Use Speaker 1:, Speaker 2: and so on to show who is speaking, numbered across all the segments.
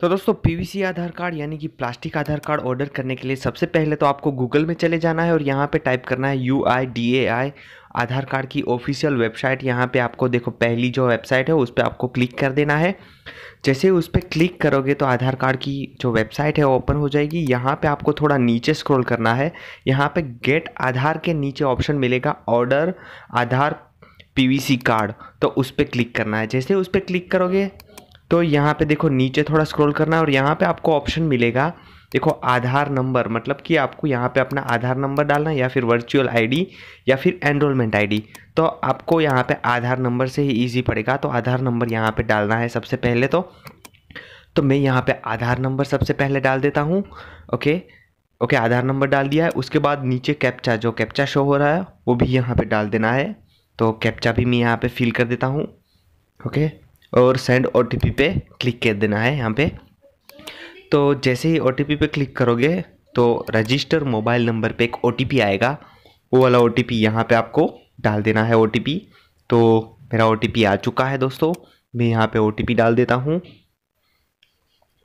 Speaker 1: तो दोस्तों PVC Aadhaar card यानी कि प्लास्टिक आधार कार्ड ऑर्डर करने के लिए सबसे पहले तो आपको गूगल में चले जाना है और यहाँ पे टाइप करना है U I D A I Aadhaar card की ऑफिशियल वेबसाइट यहाँ पे आपको देखो पहली जो वेबसाइट है उस पर आपको क्लिक कर देना है जैसे उस पर क्लिक करोगे तो आधार कार्ड की जो वेबसाइट है ओपन हो जाएगी यहाँ पर आपको थोड़ा नीचे स्क्रोल करना है यहाँ पर गेट आधार के नीचे ऑप्शन मिलेगा ऑर्डर आधार पी कार्ड तो उस पर क्लिक करना है जैसे उस पर क्लिक करोगे तो यहाँ पे देखो नीचे थोड़ा स्क्रॉल करना है और यहाँ पे आपको ऑप्शन मिलेगा देखो आधार नंबर मतलब कि आपको यहाँ पे अपना आधार नंबर डालना या फिर वर्चुअल आईडी या फिर एनरोलमेंट आईडी तो आपको यहाँ पे आधार नंबर से ही इजी पड़ेगा तो आधार नंबर यहाँ पे डालना है सबसे पहले तो तो मैं यहाँ पे आधार नंबर सबसे पहले डाल देता हूँ ओके ओके आधार नंबर डाल दिया है उसके बाद नीचे कैप्चा जो कैप्चा शो हो रहा है वो भी यहाँ पर डाल देना है तो कैप्चा भी मैं यहाँ पर फिल कर देता हूँ ओके और सेंड ओ पे क्लिक कर देना है यहाँ पे तो जैसे ही ओ पे क्लिक करोगे तो रजिस्टर मोबाइल नंबर पे एक ओ आएगा वो वाला ओ टी पी यहाँ पर आपको डाल देना है ओ तो मेरा ओ आ चुका है दोस्तों मैं यहाँ पे ओ डाल देता हूँ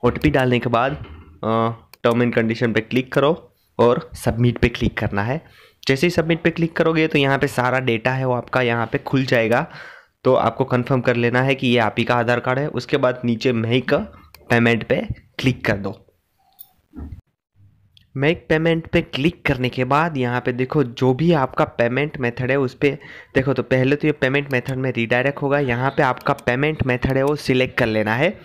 Speaker 1: ओ डालने के बाद टर्म एंड कंडीशन पे क्लिक करो और सबमिट पे क्लिक करना है जैसे ही सबमिट पे क्लिक करोगे तो यहाँ पे सारा डेटा है वो आपका यहाँ पे खुल जाएगा तो आपको कंफर्म कर लेना है कि ये आप ही का आधार कार्ड है उसके बाद नीचे मेक पेमेंट पे क्लिक कर दो मेक पेमेंट पे क्लिक करने के बाद यहाँ पे देखो जो भी आपका पेमेंट मेथड है उस पर देखो तो पहले तो ये पेमेंट मेथड में रिडायरेक्ट होगा यहाँ पे आपका पेमेंट मेथड है वो सिलेक्ट कर लेना है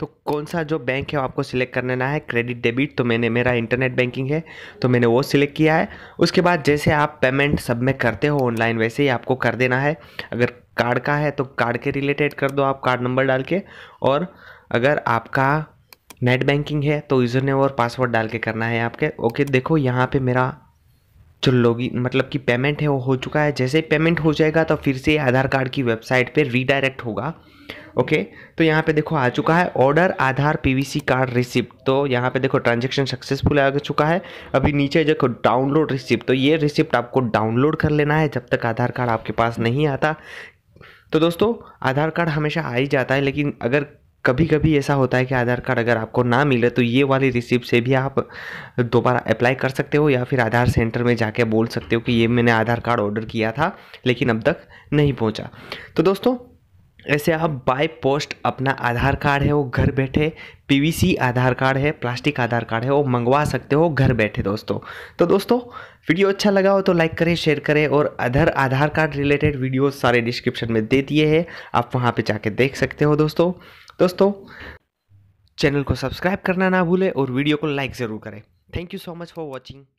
Speaker 1: तो कौन सा जो बैंक है वो आपको सिलेक्ट लेना है क्रेडिट डेबिट तो मैंने मेरा इंटरनेट बैंकिंग है तो मैंने वो सिलेक्ट किया है उसके बाद जैसे आप पेमेंट सब में करते हो ऑनलाइन वैसे ही आपको कर देना है अगर कार्ड का है तो कार्ड के रिलेटेड कर दो आप कार्ड नंबर डाल के और अगर आपका नेट बैंकिंग है तो यूज़र नेम और पासवर्ड डाल के करना है आपके ओके देखो यहाँ पे मेरा जो लॉगिन मतलब कि पेमेंट है वो हो चुका है जैसे ही पेमेंट हो जाएगा तो फिर से आधार कार्ड की वेबसाइट पे रीडायरेक्ट होगा ओके तो यहाँ पे देखो आ चुका है order Aadhaar PVC card receipt तो यहाँ पे देखो ट्रांजेक्शन सक्सेसफुल आ चुका है अभी नीचे देखो डाउनलोड रिसिप्ट तो ये रिसिप्ट आपको डाउनलोड कर लेना है जब तक आधार कार्ड आपके पास नहीं आता तो दोस्तों आधार कार्ड हमेशा आ ही जाता है लेकिन अगर कभी कभी ऐसा होता है कि आधार कार्ड अगर आपको ना मिले तो ये वाली रिसिप्ट से भी आप दोबारा अप्लाई कर सकते हो या फिर आधार सेंटर में जाके बोल सकते हो कि ये मैंने आधार कार्ड ऑर्डर किया था लेकिन अब तक नहीं पहुंचा तो दोस्तों ऐसे आप बाय पोस्ट अपना आधार कार्ड है वो घर बैठे पीवीसी आधार कार्ड है प्लास्टिक आधार कार्ड है वो मंगवा सकते हो घर बैठे दोस्तों तो दोस्तों वीडियो अच्छा लगा हो तो लाइक करें शेयर करें और other Aadhaar card related video सारे डिस्क्रिप्शन में दे दिए हैं आप वहाँ पर जाके देख सकते हो दोस्तों दोस्तों चैनल को सब्सक्राइब करना ना भूलें और वीडियो को लाइक ज़रूर करें thank you so much for watching